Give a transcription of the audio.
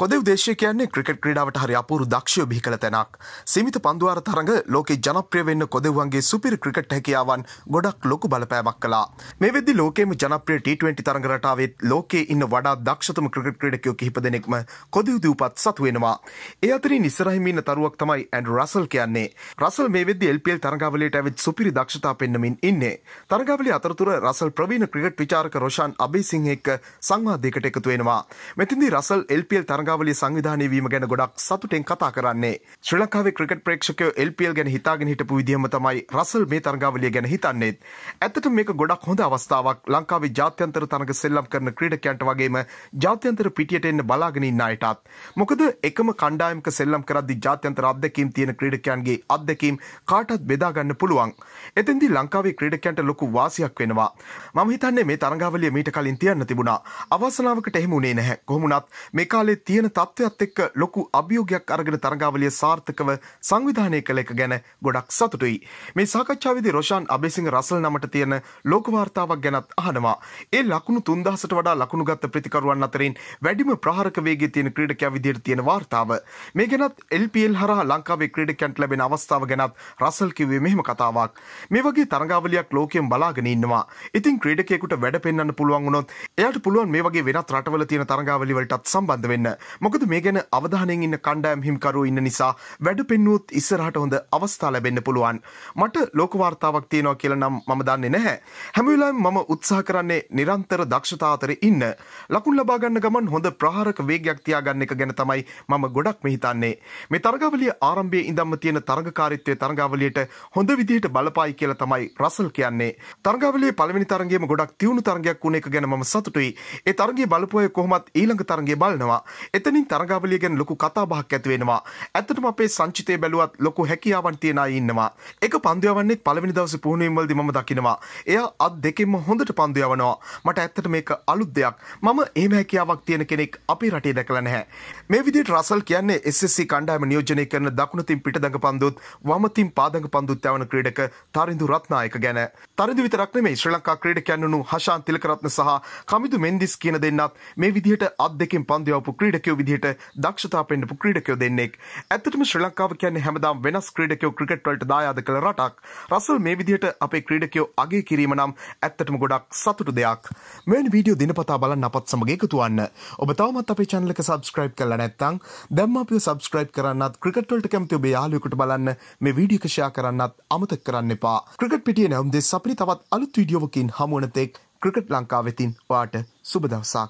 කොදෙව් දේශය කියන්නේ ක්‍රිකට් ක්‍රඩාවට හරි අපූරු දක්ෂය බිහි කළ තැනක් සිමිත පන්දුවාර තරඟ ලෝක ජනප්‍රිය වෙන්න කොදෙවන්ගේ සුපිරි ක්‍රිකට් හැකියාවන් ගොඩක් ලොකු බලපෑමක් කලා මේ වෙදදි ලෝකේම ජනප්‍රිය ට20 තරඟරටාවත් ලෝකේ ඉන්න වඩා දක්ෂතම ක්‍රිකට් ක්‍රඩකයෝ කිහිප දෙනෙක්ම කොදවදූපත් සත්වෙනවා ඒ අතරි නිසරහිමීන තරුවක් තමයි ඇන්ඩ රසල් කියන්නේ රසල් මේ වෙද එල්පල් තරගවලට ඇවිත් සුපිරි දක්ෂතා පෙන්න්නමින් ඉන්නේ තරගවලි අතරතුර රසල් ප්‍රවීණ ක්‍රිකට් විචාරක රෝෂන් අබේ සිංහෙක්ක සංවාධයකට එකතුවෙනවා මෙතිදි රසල් එල්පල් තරග තරගාවලි සංවිධානය වීම ගැන ගොඩක් සතුටෙන් කතා කරන්නේ ශ්‍රී ලංකාවේ ක්‍රිකට් ප්‍රේක්ෂකයෝ එල්පල් ගැන හිතාගෙන හිටපු විදිහම තමයි රසල් මේ තරගාවලිය ගැන හිතන්නේත් ඇත්තට මේක ගොඩක් හොඳ අවස්ථාවක් ලංකාවේ ජාත්‍යන්තර තරග සෙල්ලම් කරන ක්‍රීඩකයන්ට වගේම ජාත්‍යන්තර පිටියට එන්න බලාගෙන ඉන්න අයටත් මොකද එකම කණ්ඩායමක සෙල්ලම් කරද්දි ජාත්‍යන්තර අත්දැකීම් තියෙන ක්‍රීඩකයන්ගේ අත්දැකීම් කාටත් බෙදා ගන්න පුළුවන් එතෙන්දී ලංකාවේ ක්‍රීඩකයන්ට ලොකු වාසියක් වෙනවා මම හිතන්නේ මේ තරගාවලිය මීට කලින් තියන්න තිබුණා අවසනාවකට එහෙම උනේ නැහැ කොහොමුණත් මේ කාලේ තියෙන කියන තත්ත්වයක්ත් එක්ක ලොකු අභියෝගයක් අරගෙන තරගාවලිය සාර්ථකව සංවිධානය කළ එක ගැන ගොඩක් සතුටුයි. මේ සාකච්ඡාවිදි රෝෂාන් අබේසිංහ රසල් නමට තියෙන ලෝකවාර්තාවක් ගැනත් අහනවා. ඒ ලකුණු තුන්දහසට වඩා ලකුණු ගත්ත ප්‍රතිකරුවන් අතරින් වැඩිම ප්‍රහරක වේගය තියෙන ක්‍රීඩකයා විදිහට තියෙන වාර්තාව. මේ ගැනත් LPL හරහා ලංකාවේ ක්‍රීඩකයන්ට ලැබෙන අවස්ථාව ගැනත් රසල් කිව්වේ මෙහෙම කතාවක්. මේ වගේ තරගාවලියක් ලෝකයෙන් බලාගෙන ඉන්නවා. ඉතින් ක්‍රීඩකයෙකුට වැඩ පෙන්වන්න පුළුවන් වුණොත් එයාට පුළුවන් මේ වගේ වෙනත් රටවල තියෙන තරගාවලි වලටත් සම්බන්ධ වෙන්න. මොකද මේ ගැන අවධානයෙන් ඉන්න කණ්ඩායම් හිම්කරු ඉන්න නිසා වැඩ පෙන්නුවොත් ඉස්සරහට හොඳ අවස්ථා ලැබෙන්න පුළුවන් මට ලෝකවාර්තාවක් තියෙනවා කියලා නම් මම දන්නේ නැහැ හැමවෙලාවෙම මම උත්සාහ කරන්නේ නිරන්තර දක්ෂතා අතර ඉන්න ලකුණු ලබා ගන්න ගමන් හොඳ ප්‍රහාරක වේගයක් තියාගන්න එක ගැන තමයි මම ගොඩක්ම හිතන්නේ මේ තරගාවලිය ආරම්භයේ ඉඳන්ම තියෙන තරගකාරීත්වය තරගාවලියට හොඳ විදිහට බලපායි කියලා තමයි රසල් කියන්නේ තරගාවලියේ පළවෙනි තරගයේම ගොඩක් තියුණු තරගයක් වුණ එක ගැන මම සතුටුයි ඒ තරගයේ බලපුවය කොහොමත් ඊළඟ තරගය බලනවා එතනින් තරගාවලිය ගැන ලොකු කතාබහක් ඇතිවෙනවා. ඇත්තටම අපේ සංචිතය බැලුවත් ලොකු හැකියාවන් තියෙන අය ඉන්නවා. එක පන්දු යවන්නෙත් පළවෙනි දවසේ පුහුණු වීමවලදී මම දකිනවා. එයා අත් දෙකෙන්ම හොඳට පන්දු යවනවා. මට ඇත්තට මේක අලුත් දෙයක්. මම එහෙම හැකියාවක් තියෙන කෙනෙක් අපේ රටේ දැකලා නැහැ. මේ විදිහට රසල් කියන්නේ SSC කණ්ඩායම නියෝජනය කරන දකුණතින් පිටදඟ පන්දුත් වමතින් පාදඟ පන්දුත් යවන ක්‍රීඩක තරිඳු රත්නායක ගැන. තරිඳු විතරක් නෙමෙයි ශ්‍රී ලංකා ක්‍රීඩකයන් වුණු හෂාන් තිලකරත්න සහ කමිදු මෙන්දිස් කියන දෙන්නත් මේ විදිහට අත් දෙකෙන් පන්දු යවපු ක්‍රීඩකයෝ ක්‍රීඩකයෝ විදිහට දක්ෂතා පෙන්ඩපු ක්‍රීඩකයෝ දෙන්නෙක් ඇතටම ශ්‍ර ලංකාව කියන්නේ හැමදාම් වෙනස් ක්‍රීඩකයෝ ක්‍රිකට්වලට දායාද කළ රටක් රසල් මේ විදිහට අපේ ක්‍රීඩකයෝ අගේ කිරීම නම් ඇත්තටම ගොඩක් සතුටු දෙයක් මෙන් වීඩියෝ දිනපතා බලන්න අපත් සමග එකතුවන්න ඔබ තවමත් අපේ channel එක subscribe කරලා නැත්නම් දැන්ම අපිව subscribe කරන්නත් ක්‍රිකට් වලට කැමති ඔබේ යාළුවෙකුට බලන්න මේ වීඩියෝ ෂෙයා කරන්නත් අමතක කරන්න එපා ක්‍රිකට් පිටියේ නැවුම් දෙස් අපිට තවත් අලුත් වීඩියෝවකින් හමුවන තෙක් ක්‍රිකට් ලංකාවෙතින් වාට සුබදවසක්